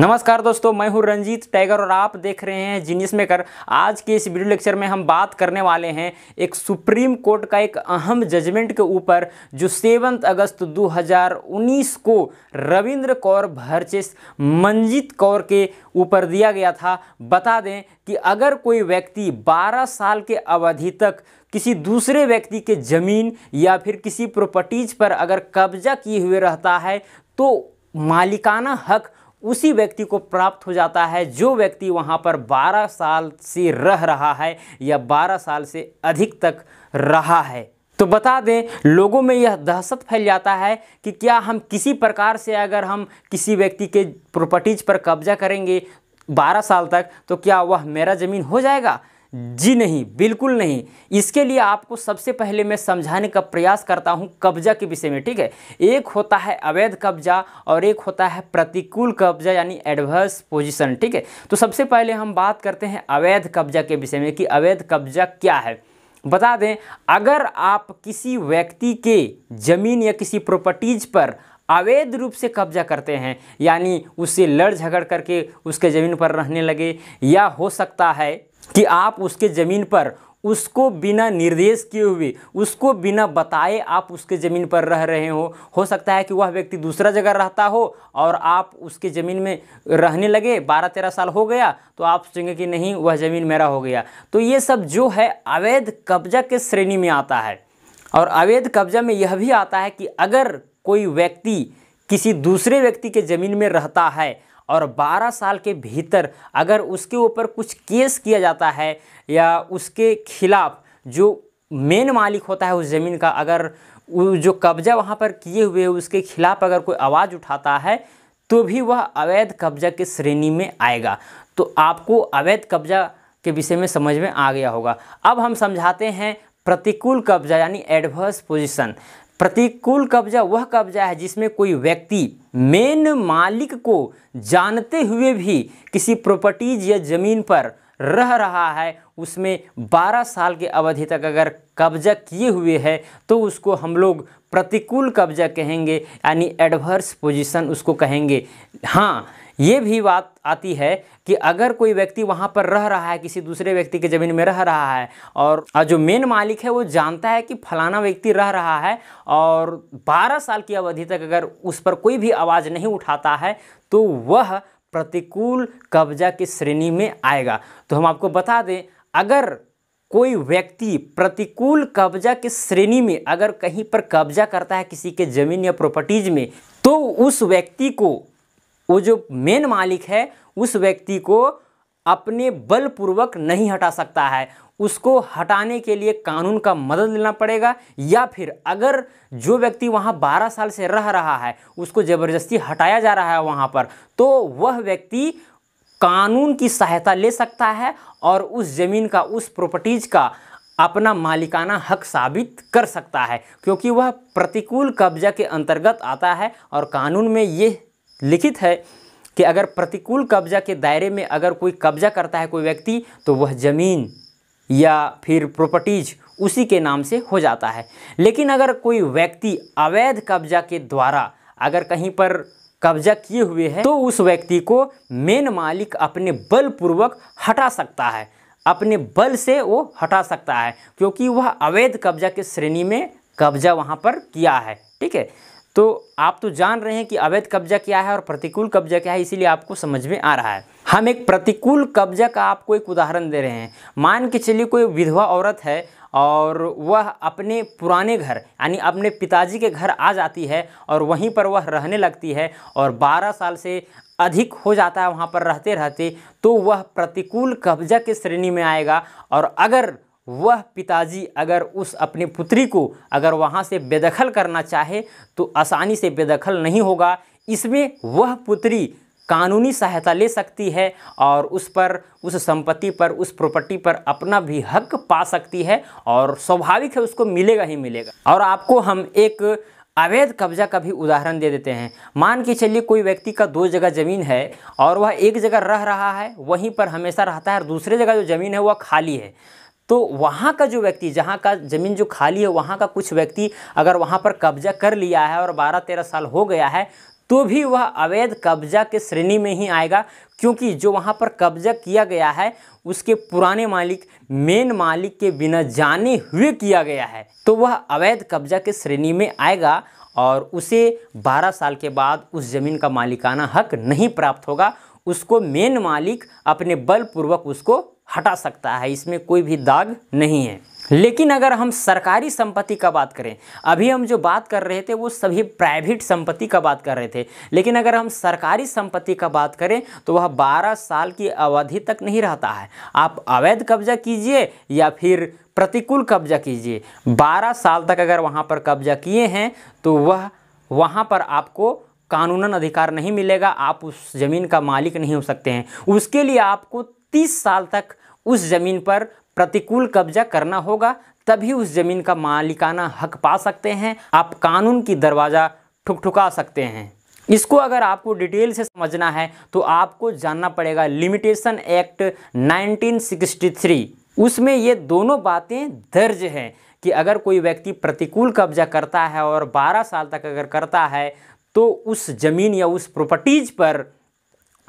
नमस्कार दोस्तों मैं हूं रंजीत टाइगर और आप देख रहे हैं जीनिस मेकर आज के इस वीडियो लेक्चर में हम बात करने वाले हैं एक सुप्रीम कोर्ट का एक अहम जजमेंट के ऊपर जो सेवंथ अगस्त 2019 को रविंद्र कौर भरचेस मंजीत कौर के ऊपर दिया गया था बता दें कि अगर कोई व्यक्ति 12 साल के अवधि तक किसी दूसरे व्यक्ति के ज़मीन या फिर किसी प्रॉपर्टीज पर अगर कब्जा किए हुए रहता है तो मालिकाना हक उसी व्यक्ति को प्राप्त हो जाता है जो व्यक्ति वहाँ पर 12 साल से रह रहा है या 12 साल से अधिक तक रहा है तो बता दें लोगों में यह दहशत फैल जाता है कि क्या हम किसी प्रकार से अगर हम किसी व्यक्ति के प्रॉपर्टीज़ पर कब्जा करेंगे 12 साल तक तो क्या वह मेरा ज़मीन हो जाएगा जी नहीं बिल्कुल नहीं इसके लिए आपको सबसे पहले मैं समझाने का प्रयास करता हूँ कब्जा के विषय में ठीक है एक होता है अवैध कब्जा और एक होता है प्रतिकूल कब्जा यानी एडवर्स पोजीशन ठीक है तो सबसे पहले हम बात करते हैं अवैध कब्जा के विषय में कि अवैध कब्जा क्या है बता दें अगर आप किसी व्यक्ति के ज़मीन या किसी प्रॉपर्टीज़ पर अवैध रूप से कब्जा करते हैं यानी उससे लड़ झगड़ करके उसके ज़मीन पर रहने लगे या हो सकता है कि आप उसके ज़मीन पर उसको बिना निर्देश किए हुए उसको बिना बताए आप उसके ज़मीन पर रह रहे हो हो सकता है कि वह व्यक्ति दूसरा जगह रहता हो और आप उसके ज़मीन में रहने लगे बारह तेरह साल हो गया तो आप सोचेंगे कि नहीं वह ज़मीन मेरा हो गया तो ये सब जो है अवैध कब्जा के श्रेणी में आता है और अवैध कब्जा में यह भी आता है कि अगर कोई व्यक्ति किसी दूसरे व्यक्ति के ज़मीन में रहता है और 12 साल के भीतर अगर उसके ऊपर कुछ केस किया जाता है या उसके खिलाफ जो मेन मालिक होता है उस ज़मीन का अगर जो कब्जा वहाँ पर किए हुए उसके खिलाफ अगर कोई आवाज़ उठाता है तो भी वह अवैध कब्जा के श्रेणी में आएगा तो आपको अवैध कब्जा के विषय में समझ में आ गया होगा अब हम समझाते हैं प्रतिकूल कब्जा यानी एडवर्स पोजीशन प्रतिकूल कब्जा वह कब्जा है जिसमें कोई व्यक्ति मेन मालिक को जानते हुए भी किसी प्रॉपर्टीज या ज़मीन पर रह रहा है उसमें 12 साल के अवधि तक अगर कब्जा किए हुए है तो उसको हम लोग प्रतिकूल कब्जा कहेंगे यानी एडवर्स पोजीशन उसको कहेंगे हाँ ये भी बात आती है कि अगर कोई व्यक्ति वहाँ पर रह रहा है किसी दूसरे व्यक्ति के ज़मीन में रह रहा है और जो मेन मालिक है वो जानता है कि फलाना व्यक्ति रह रहा है और 12 साल की अवधि तक अगर उस पर कोई भी आवाज़ नहीं उठाता है तो वह प्रतिकूल कब्जा की श्रेणी में आएगा तो हम आपको बता दें अगर कोई व्यक्ति प्रतिकूल कब्जा की श्रेणी में अगर कहीं पर कब्जा करता है किसी के ज़मीन या प्रॉपर्टीज़ में तो उस व्यक्ति को वो जो मेन मालिक है उस व्यक्ति को अपने बलपूर्वक नहीं हटा सकता है उसको हटाने के लिए कानून का मदद लेना पड़ेगा या फिर अगर जो व्यक्ति वहाँ 12 साल से रह रहा है उसको ज़बरदस्ती हटाया जा रहा है वहाँ पर तो वह व्यक्ति कानून की सहायता ले सकता है और उस ज़मीन का उस प्रॉपर्टीज़ का अपना मालिकाना हक साबित कर सकता है क्योंकि वह प्रतिकूल कब्जा के अंतर्गत आता है और कानून में ये लिखित है कि अगर प्रतिकूल कब्जा के दायरे में अगर कोई कब्जा करता है कोई व्यक्ति तो वह ज़मीन या फिर प्रॉपर्टीज उसी के नाम से हो जाता है लेकिन अगर कोई व्यक्ति अवैध कब्जा के द्वारा अगर कहीं पर कब्जा किए हुए हैं तो उस व्यक्ति को मेन मालिक अपने बलपूर्वक हटा सकता है अपने बल से वो हटा सकता है क्योंकि वह अवैध कब्जा के श्रेणी में कब्जा वहाँ पर किया है ठीक है तो आप तो जान रहे हैं कि अवैध कब्जा क्या है और प्रतिकूल कब्जा क्या है इसीलिए आपको समझ में आ रहा है हम एक प्रतिकूल कब्जा का आपको एक उदाहरण दे रहे हैं मान के चलिए कोई विधवा औरत है और वह अपने पुराने घर यानी अपने पिताजी के घर आ जाती है और वहीं पर वह रहने लगती है और 12 साल से अधिक हो जाता है वहाँ पर रहते रहते तो वह प्रतिकूल कब्जा के श्रेणी में आएगा और अगर वह पिताजी अगर उस अपनी पुत्री को अगर वहाँ से बेदखल करना चाहे तो आसानी से बेदखल नहीं होगा इसमें वह पुत्री कानूनी सहायता ले सकती है और उस पर उस संपत्ति पर उस प्रॉपर्टी पर अपना भी हक पा सकती है और स्वाभाविक है उसको मिलेगा ही मिलेगा और आपको हम एक अवैध कब्जा का भी उदाहरण दे देते हैं मान के चलिए कोई व्यक्ति का दो जगह ज़मीन है और वह एक जगह रह रहा है वहीं पर हमेशा रहता है और दूसरे जगह जो ज़मीन है वह खाली है तो वहाँ का जो व्यक्ति जहाँ का ज़मीन जो खाली है वहाँ का कुछ व्यक्ति अगर वहाँ पर कब्जा कर लिया है और बारह तेरह साल हो गया है तो भी वह अवैध कब्जा के श्रेणी में ही आएगा क्योंकि जो वहाँ पर कब्जा किया गया है उसके पुराने मालिक मेन मालिक के बिना जाने हुए किया गया है तो वह अवैध कब्जा के श्रेणी में आएगा और उसे 12 साल के बाद उस ज़मीन का मालिकाना हक नहीं प्राप्त होगा उसको मेन मालिक अपने बलपूर्वक उसको हटा सकता है इसमें कोई भी दाग नहीं है लेकिन अगर हम सरकारी संपत्ति का बात करें अभी हम जो बात कर रहे थे वो सभी प्राइवेट संपत्ति का बात कर रहे थे लेकिन अगर हम सरकारी संपत्ति का बात करें तो वह 12 साल की अवधि तक नहीं रहता है आप अवैध कब्जा कीजिए या फिर प्रतिकूल कब्जा कीजिए 12 साल तक अगर वहाँ पर कब्जा किए हैं तो वह वहाँ पर आपको कानूनन अधिकार नहीं मिलेगा आप उस ज़मीन का मालिक नहीं हो सकते हैं उसके लिए आपको तीस साल तक उस ज़मीन पर प्रतिकूल कब्जा करना होगा तभी उस ज़मीन का मालिकाना हक पा सकते हैं आप कानून की दरवाज़ा ठुकठुका सकते हैं इसको अगर आपको डिटेल से समझना है तो आपको जानना पड़ेगा लिमिटेशन एक्ट 1963 उसमें ये दोनों बातें दर्ज हैं कि अगर कोई व्यक्ति प्रतिकूल कब्जा करता है और 12 साल तक अगर करता है तो उस ज़मीन या उस प्रॉपर्टीज़ पर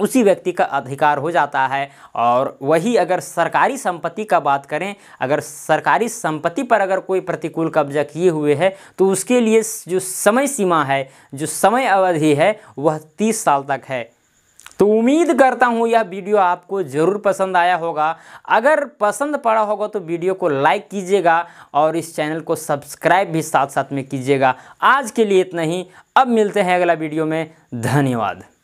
उसी व्यक्ति का अधिकार हो जाता है और वही अगर सरकारी संपत्ति का बात करें अगर सरकारी संपत्ति पर अगर कोई प्रतिकूल कब्जा किए हुए है तो उसके लिए जो समय सीमा है जो समय अवधि है वह तीस साल तक है तो उम्मीद करता हूँ यह वीडियो आपको ज़रूर पसंद आया होगा अगर पसंद पड़ा होगा तो वीडियो को लाइक कीजिएगा और इस चैनल को सब्सक्राइब भी साथ साथ में कीजिएगा आज के लिए इतना ही अब मिलते हैं अगला वीडियो में धन्यवाद